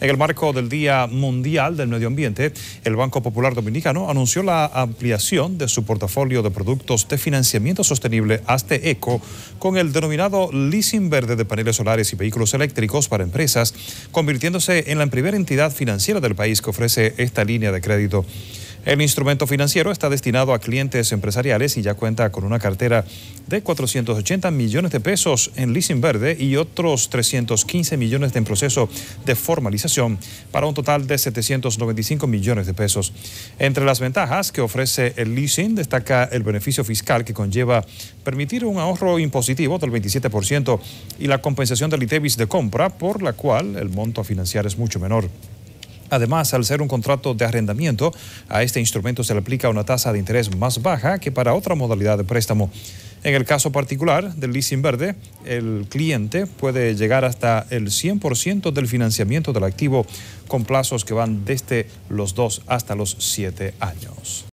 En el marco del Día Mundial del Medio Ambiente, el Banco Popular Dominicano anunció la ampliación de su portafolio de productos de financiamiento sostenible hasta Eco con el denominado leasing verde de paneles solares y vehículos eléctricos para empresas, convirtiéndose en la primera entidad financiera del país que ofrece esta línea de crédito. El instrumento financiero está destinado a clientes empresariales y ya cuenta con una cartera de 480 millones de pesos en leasing verde y otros 315 millones en proceso de formalización para un total de 795 millones de pesos. Entre las ventajas que ofrece el leasing destaca el beneficio fiscal que conlleva permitir un ahorro impositivo del 27% y la compensación del ITEVIS de compra por la cual el monto a financiar es mucho menor. Además, al ser un contrato de arrendamiento, a este instrumento se le aplica una tasa de interés más baja que para otra modalidad de préstamo. En el caso particular del leasing verde, el cliente puede llegar hasta el 100% del financiamiento del activo con plazos que van desde los 2 hasta los 7 años.